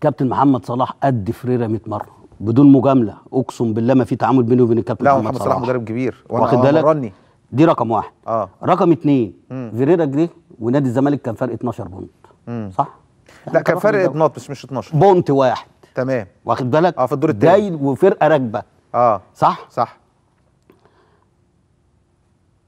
كابتن محمد صلاح قد فريره 100 مره بدون مجامله اقسم بالله ما في تعامل بيني وبين الكابتن محمد, محمد صلاح لا محمد صلاح مدرب كبير واخد بالك دي رقم واحد اه رقم اتنين فيريرا جري ونادي الزمالك كان فرق 12 بونت مم. صح؟ لا كان فرق بونت بس مش 12 بونت واحد تمام واخد بالك؟ اه في الدور التاني جاي وفرقه راكبه اه صح؟ صح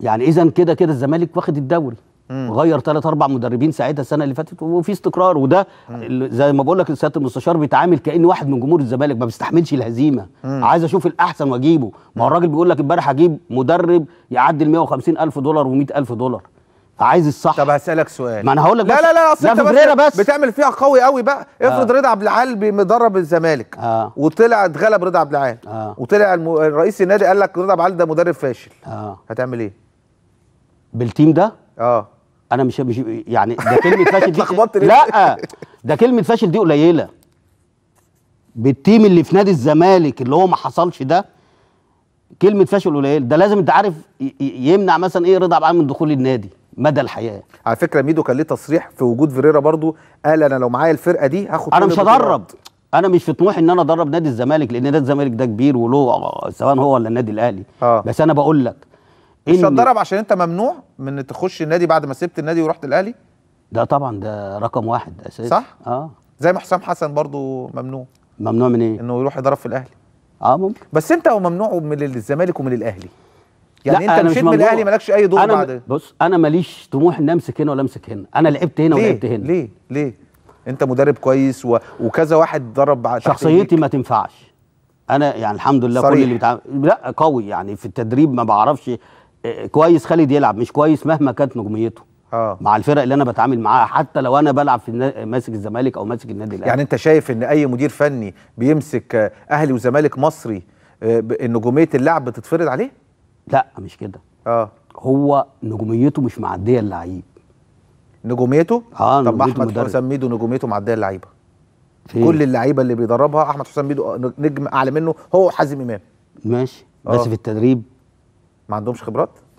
يعني اذا كده كده الزمالك واخد الدوري غير ثلاث اربع مدربين ساعتها السنه اللي فاتت وفي استقرار وده زي ما بقول لك سياده المستشار بيتعامل كان واحد من جمهور الزمالك ما بيستحملش الهزيمه مم. عايز اشوف الاحسن واجيبه ما هو الراجل بيقول لك امبارح هجيب مدرب يعدي 150 الف دولار و100 الف دولار عايز الصح طب هسالك سؤال ما انا هقول لك لا لا لا اصل انت بس, بس بتعمل فيها قوي قوي بقى افرض آه. رضا عبد العال بمدرب الزمالك آه. وطلع اتغلب رضا عبد العال آه. وطلع الم... رئيس النادي قال لك رضا عبد العال ده مدرب فاشل آه. هتعمل ايه بالتيم ده اه انا مش مش يعني ده كلمه فاشل دي لا ده كلمه فاشل دي قليله بالتيم اللي في نادي الزمالك اللي هو ما حصلش ده كلمه فاشل قليل ده لازم انت عارف يمنع مثلا ايه رضا عبد من دخول النادي مدى الحياه على فكره ميدو كان ليه تصريح في وجود فيريرا برضو قال انا لو معايا الفرقه دي هاخد انا مش هدرب انا مش في طموحي ان انا ادرب نادي الزمالك لان نادي الزمالك ده كبير وله آه، سواء هو ولا النادي الاهلي آه. بس انا بقول لك مش هتضرب عشان انت ممنوع من تخش النادي بعد ما سبت النادي ورحت الاهلي ده طبعا ده رقم واحد اساسي صح اه زي ما حسام حسن برضو ممنوع ممنوع من ايه انه يروح يضرب في الاهلي اه ممكن بس انت ممنوع من الزمالك ومن الاهلي يعني لا انت مشيت من الاهلي مالكش اي دور أنا بعد بص انا ماليش طموح ان امسك هنا ولا امسك هنا انا لعبت هنا ولعبت هنا ليه ليه انت مدرب كويس و... وكذا واحد ضرب شخصيتي ما تنفعش انا يعني الحمد لله صريح. كل اللي بتعمل لا قوي يعني في التدريب ما بعرفش كويس خالد يلعب مش كويس مهما كانت نجوميته آه. مع الفرق اللي انا بتعامل معاها حتى لو انا بلعب في ماسك الزمالك او ماسك النادي الاهلي يعني انت شايف ان اي مدير فني بيمسك اهلي وزمالك مصري آه، ان نجوميه اللعب بتتفرض عليه لا مش كده اه هو نجوميته مش معديه اللعيب نجوميته اه طب نجوميته احمد حسام ميدو نجوميته معديه اللعيبه إيه؟ كل اللعيبه اللي بيدربها احمد حسام ميدو آه، نجم اعلى منه هو وحازم امام ماشي بس آه. في التدريب ما عندهمش خبرات